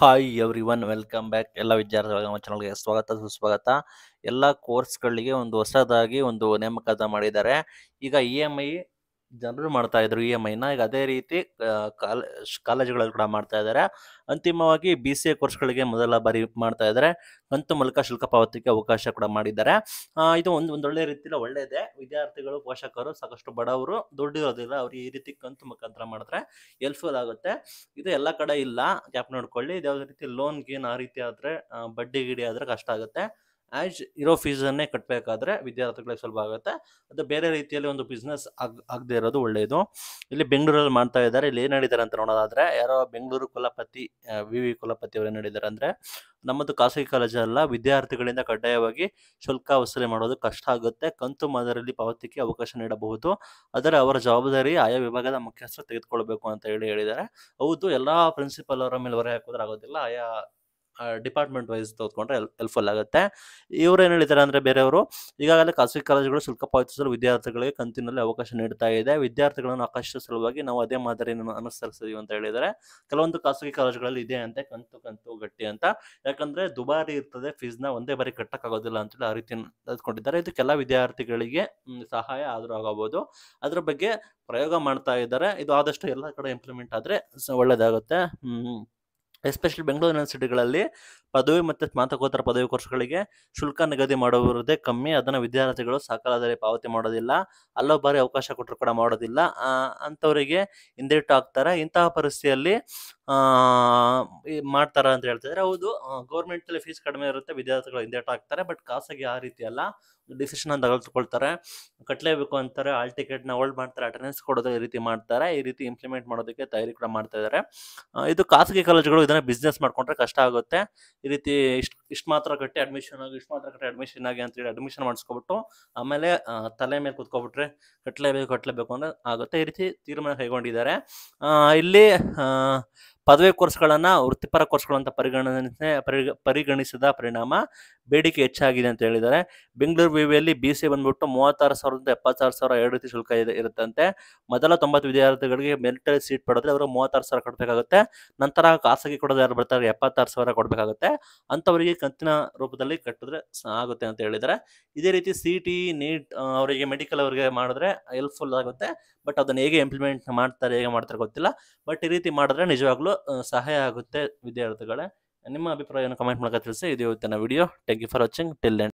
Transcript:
hi everyone welcome back ಎಲ್ಲ ವಿದ್ಯಾರ್ಥಿಗಳಿಗೆ ನಮ್ಮ ಚಾನಲ್ಗೆ ಸ್ವಾಗತ ಸುಸ್ವಾಗತ ಎಲ್ಲ ಕೋರ್ಸ್ಗಳಿಗೆ ಒಂದು ಹೊಸದಾಗಿ ಒಂದು ನೇಮಕಾತ ಮಾಡಿದ್ದಾರೆ ಈಗ ಇ ಎಮ್ ಐ ಜನರು ಮಾಡ್ತಾ ಇದ್ರು ಇ ಎಮ್ ಐನ ಈಗ ಅದೇ ರೀತಿ ಕಾಲೇಜುಗಳಲ್ಲಿ ಕೂಡ ಮಾಡ್ತಾ ಇದ್ದಾರೆ ಅಂತಿಮವಾಗಿ ಬಿ ಸಿ ಎ ಕೋರ್ಸ್ಗಳಿಗೆ ಮೊದಲ ಬಾರಿ ಮಾಡ್ತಾ ಇದ್ದಾರೆ ಕಂತು ಮೂಲಕ ಶುಲ್ಕ ಪಾವತಿಗೆ ಅವಕಾಶ ಕೂಡ ಮಾಡಿದ್ದಾರೆ ಇದು ಒಂದು ಒಂದೊಳ್ಳೆ ರೀತಿಯಲ್ಲಿ ಒಳ್ಳೆಯದೇ ವಿದ್ಯಾರ್ಥಿಗಳು ಪೋಷಕರು ಸಾಕಷ್ಟು ಬಡವರು ದುಡ್ಡಿರೋದಿಲ್ಲ ಅವ್ರು ಈ ರೀತಿ ಕಂತು ಮುಖಾಂತರ ಮಾಡಿದ್ರೆ ಹೆಲ್ಪ್ಫುಲ್ ಆಗುತ್ತೆ ಇದು ಎಲ್ಲ ಕಡೆ ಇಲ್ಲ ಕ್ಯಾಪ್ ನೋಡ್ಕೊಳ್ಳಿ ಯಾವುದೇ ರೀತಿ ಲೋನ್ ಗೇನ್ ಆ ರೀತಿ ಆದರೆ ಬಡ್ಡಿ ಗಿಡಿ ಆದರೆ ಕಷ್ಟ ಆಗುತ್ತೆ ಆ್ಯಸ್ ಇರೋ ಫೀಸನ್ನೇ ಕಟ್ಟಬೇಕಾದ್ರೆ ವಿದ್ಯಾರ್ಥಿಗಳಿಗೆ ಸ್ವಲ್ಪ ಆಗುತ್ತೆ ಅದು ಬೇರೆ ರೀತಿಯಲ್ಲಿ ಒಂದು ಬಿಸ್ನೆಸ್ ಆಗ ಆಗದೆ ಇರೋದು ಒಳ್ಳೆಯದು ಇಲ್ಲಿ ಬೆಂಗಳೂರಲ್ಲಿ ಮಾಡ್ತಾ ಇದ್ದಾರೆ ಇಲ್ಲಿ ಏನು ಹೇಳಿದ್ದಾರೆ ಅಂತ ನೋಡೋದಾದರೆ ಯಾರೋ ಬೆಂಗಳೂರು ಕುಲಪತಿ ವಿ ವಿ ಕುಲಪತಿ ಅವರು ಏನು ಹೇಳಿದ್ದಾರೆ ಅಂದರೆ ನಮ್ಮದು ಖಾಸಗಿ ಕಾಲೇಜಲ್ಲ ವಿದ್ಯಾರ್ಥಿಗಳಿಂದ ಕಡ್ಡಾಯವಾಗಿ ಶುಲ್ಕ ವಸೂಲಿ ಮಾಡೋದು ಕಷ್ಟ ಆಗುತ್ತೆ ಕಂತು ಮಾದರಿಯಲ್ಲಿ ಪಾವತಿಗೆ ಅವಕಾಶ ನೀಡಬಹುದು ಆದರೆ ಅವರ ಜವಾಬ್ದಾರಿ ಆಯಾ ವಿಭಾಗದ ಮುಖ್ಯಸ್ಥರು ತೆಗೆದುಕೊಳ್ಬೇಕು ಅಂತ ಹೇಳಿ ಹೇಳಿದ್ದಾರೆ ಹೌದು ಎಲ್ಲ ಪ್ರಿನ್ಸಿಪಲ್ ಅವರ ಮೇಲೆ ಹೊರೆ ಆಗೋದಿಲ್ಲ ಆಯಾ ಡಿಪಾರ್ಟ್ಮೆಂಟ್ ವೈಸ್ ತೆಗೆದುಕೊಂಡ್ರೆ ಹೆಲ್ಪ್ಫುಲ್ ಆಗುತ್ತೆ ಇವ್ರು ಏನು ಹೇಳಿದ್ದಾರೆ ಅಂದರೆ ಬೇರೆಯವರು ಈಗಾಗಲೇ ಖಾಸಗಿ ಕಾಲೇಜುಗಳು ಶುಲ್ಕ ಪಾವತಿಸಲು ವಿದ್ಯಾರ್ಥಿಗಳಿಗೆ ಕಂತಿನಲ್ಲಿ ಅವಕಾಶ ನೀಡ್ತಾ ಇದೆ ವಿದ್ಯಾರ್ಥಿಗಳನ್ನು ಆಕರ್ಷಿಸುವ ಸಲುವಾಗಿ ನಾವು ಅದೇ ಮಾದರಿಯನ್ನು ಅನುಸರಿಸಿದೀವಿ ಅಂತ ಹೇಳಿದರೆ ಕೆಲವೊಂದು ಖಾಸಗಿ ಕಾಲೇಜುಗಳಲ್ಲಿ ಇದೆ ಅಂತೆ ಕಂತು ಕಂತು ಗಟ್ಟಿ ಅಂತ ಯಾಕಂದ್ರೆ ದುಬಾರಿ ಇರ್ತದೆ ಫೀಸ್ನ ಒಂದೇ ಬಾರಿ ಕಟ್ಟಕ್ಕಾಗೋದಿಲ್ಲ ಅಂತೇಳಿ ಆ ರೀತಿ ತೆಗೆದುಕೊಂಡಿದ್ದಾರೆ ಕೆಲ ವಿದ್ಯಾರ್ಥಿಗಳಿಗೆ ಸಹಾಯ ಆದರೂ ಆಗಬಹುದು ಅದ್ರ ಬಗ್ಗೆ ಪ್ರಯೋಗ ಮಾಡ್ತಾ ಇದ್ದಾರೆ ಇದು ಆದಷ್ಟು ಎಲ್ಲ ಕಡೆ ಇಂಪ್ಲಿಮೆಂಟ್ ಆದರೆ ಒಳ್ಳೆಯದಾಗುತ್ತೆ ಎಸ್ಪೆಷಲಿ ಬೆಂಗಳೂರು ಯೂನಿವರ್ಸಿಟಿಗಳಲ್ಲಿ ಪದವಿ ಮತ್ತು ಸ್ನಾತಕೋತ್ತರ ಪದವಿ ಕೋರ್ಸ್ಗಳಿಗೆ ಶುಲ್ಕ ನಿಗದಿ ಮಾಡುವುದೇ ಕಮ್ಮಿ ಅದನ್ನು ವಿದ್ಯಾರ್ಥಿಗಳು ಸಕಾಲದಲ್ಲಿ ಪಾವತಿ ಮಾಡೋದಿಲ್ಲ ಅಲ್ಲೋ ಬಾರಿ ಅವಕಾಶ ಕೊಟ್ಟರು ಕೂಡ ಮಾಡೋದಿಲ್ಲ ಅಂಥವರಿಗೆ ಹಿಂದಿಟ್ಟು ಆಗ್ತಾರೆ ಇಂತಹ ಪರಿಸ್ಥಿತಿಯಲ್ಲಿ ಮಾಡ್ತಾರ ಅಂತ ಹೇಳ್ತಿದ್ರೆ ಹೌದು ಗೌರ್ಮೆಂಟಲ್ಲಿ ಫೀಸ್ ಕಡಿಮೆ ಇರುತ್ತೆ ವಿದ್ಯಾರ್ಥಿಗಳು ಹಿಂದೇಟ್ ಹಾಕ್ತಾರೆ ಬಟ್ ಖಾಸಗಿ ಆ ರೀತಿ ಅಲ್ಲ ಡಿಸಿಷನ್ ತಗೊಳ್ತಾರೆ ಕಟ್ಟಲೇಬೇಕು ಅಂತಾರೆ ಆಲ್ ಟಿಕೆಟ್ ನ ಹೋಲ್ಡ್ ಮಾಡ್ತಾರೆ ಅಟೆಂಡೆನ್ಸ್ ಕೊಡೋದು ಈ ರೀತಿ ಮಾಡ್ತಾರೆ ಈ ರೀತಿ ಇಂಪ್ಲಿಮೆಂಟ್ ಮಾಡೋದಕ್ಕೆ ತಯಾರಿ ಕೂಡ ಮಾಡ್ತಾ ಇದ್ದಾರೆ ಇದು ಖಾಸಗಿ ಕಾಲೇಜುಗಳು ಇದನ್ನ ಬಿಸ್ನೆಸ್ ಮಾಡ್ಕೊಂಡ್ರೆ ಕಷ್ಟ ಆಗುತ್ತೆ ಈ ರೀತಿ ಇಷ್ಟು ಇಷ್ಟು ಮಾತ್ರ ಕಟ್ಟಿ ಅಡ್ಮಿಷನ್ ಆಗಿ ಇಷ್ಟು ಮಾತ್ರ ಕಟ್ಟಿ ಅಡ್ಮಿಷನ್ ಆಗಿ ಅಂತೇಳಿ ಅಡ್ಮಿಷನ್ ಮಾಡಿಸ್ಕೊಬಿಟ್ಟು ಆಮೇಲೆ ತಲೆ ಮೇಲೆ ಕುತ್ಕೊಬಿಟ್ರೆ ಕಟ್ಟಲೇಬೇಕು ಕಟ್ಟಲೇಬೇಕು ಅಂದ್ರೆ ಆಗುತ್ತೆ ಈ ರೀತಿ ತೀರ್ಮಾನ ಕೈಗೊಂಡಿದ್ದಾರೆ ಇಲ್ಲಿ ಪದವಿ ಕೋರ್ಸ್ಗಳನ್ನು ವೃತ್ತಿಪರ ಕೋರ್ಸ್ಗಳಂತ ಪರಿಗಣನೆ ಪರಿ ಪರಿಗಣಿಸಿದ ಪರಿಣಾಮ ಬೇಡಿಕೆ ಹೆಚ್ಚಾಗಿದೆ ಅಂತ ಹೇಳಿದ್ದಾರೆ ಬೆಂಗಳೂರು ವಿವಿಯಲ್ಲಿ ಬಿ ಸಿ ಬಂದ್ಬಿಟ್ಟು ಮೂವತ್ತಾರು ಸಾವಿರದಿಂದ ಎಪ್ಪತ್ತಾರು ಸಾವಿರ ಎರಡು ರೀತಿ ಶುಲ್ಕ ಇದೆ ಇರುತ್ತಂತೆ ಮೊದಲ ತೊಂಬತ್ತು ವಿದ್ಯಾರ್ಥಿಗಳಿಗೆ ಮೆರಿಟರಿ ಸೀಟ್ ಪಡೆದ್ರೆ ಅವರು ಮೂವತ್ತಾರು ಸಾವಿರ ಕೊಡಬೇಕಾಗುತ್ತೆ ನಂತರ ಖಾಸಗಿ ಕೊಡೋದು ಯಾರು ಬರ್ತಾರೆ ಎಪ್ಪತ್ತಾರು ಸಾವಿರ ಕೊಡಬೇಕಾಗುತ್ತೆ ಅಂಥವರಿಗೆ ಕಂತಿನ ರೂಪದಲ್ಲಿ ಕಟ್ಟಿದ್ರೆ ಆಗುತ್ತೆ ಅಂತ ಹೇಳಿದ್ದಾರೆ ಇದೇ ರೀತಿ ಸಿ ಟಿ e ನೀಟ್ ಅವರಿಗೆ ಮೆಡಿಕಲ್ ಅವರಿಗೆ ಮಾಡಿದ್ರೆ ಹೆಲ್ಪ್ಫುಲ್ ಆಗುತ್ತೆ ಬಟ್ ಅದನ್ನು ಹೇಗೆ ಇಂಪ್ಲಿಮೆಂಟ್ ಮಾಡ್ತಾರೆ ಹೇಗೆ ಮಾಡ್ತಾರೆ ಗೊತ್ತಿಲ್ಲ ಬಟ್ ಈ ರೀತಿ ಮಾಡಿದ್ರೆ ನಿಜವಾಗ್ಲೂ ಸಹಾಯ ಆಗುತ್ತೆ ವಿದ್ಯಾರ್ಥಿಗಳೇ ನಿಮ್ಮ ಅಭಿಪ್ರಾಯವನ್ನು ಕಮೆಂಟ್ ಮೂಲಕ ತಿಳಿಸಿ ಇದು ಇವತ್ತಿನ video thank you for watching till end